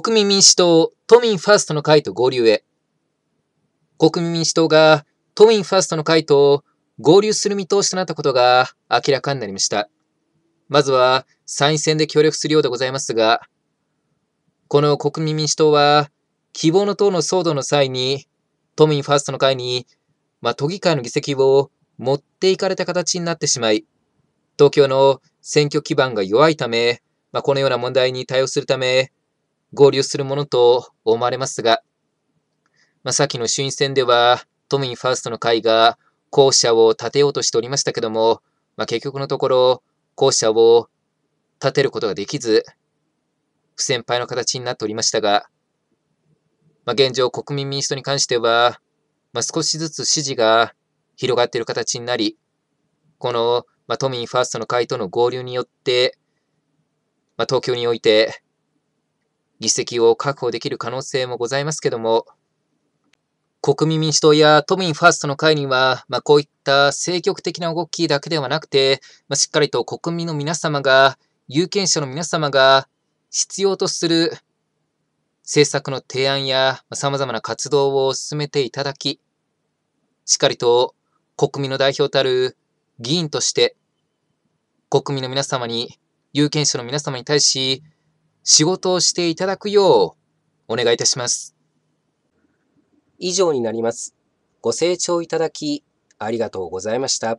国民民主党、都民ファーストの会と合流へ。国民民主党が都民ファーストの会と合流する見通しとなったことが明らかになりました。まずは参院選で協力するようでございますが、この国民民主党は希望の党の騒動の際に都民ファーストの会に、まあ、都議会の議席を持っていかれた形になってしまい、東京の選挙基盤が弱いため、まあ、このような問題に対応するため、合流するものと思われますが、まあ、きの衆院選では、都民ファーストの会が校舎を建てようとしておりましたけども、まあ、結局のところ、校舎を建てることができず、不先輩の形になっておりましたが、まあ、現状国民民主党に関しては、まあ、少しずつ支持が広がっている形になり、この、まあ、都民ファーストの会との合流によって、まあ、東京において、議席を確保できる可能性もございますけども、国民民主党や都民ファーストの会には、まあ、こういった積極的な動きだけではなくて、まあ、しっかりと国民の皆様が、有権者の皆様が必要とする政策の提案や様々な活動を進めていただき、しっかりと国民の代表たる議員として、国民の皆様に、有権者の皆様に対し、仕事をしていただくようお願いいたします。以上になります。ご清聴いただきありがとうございました。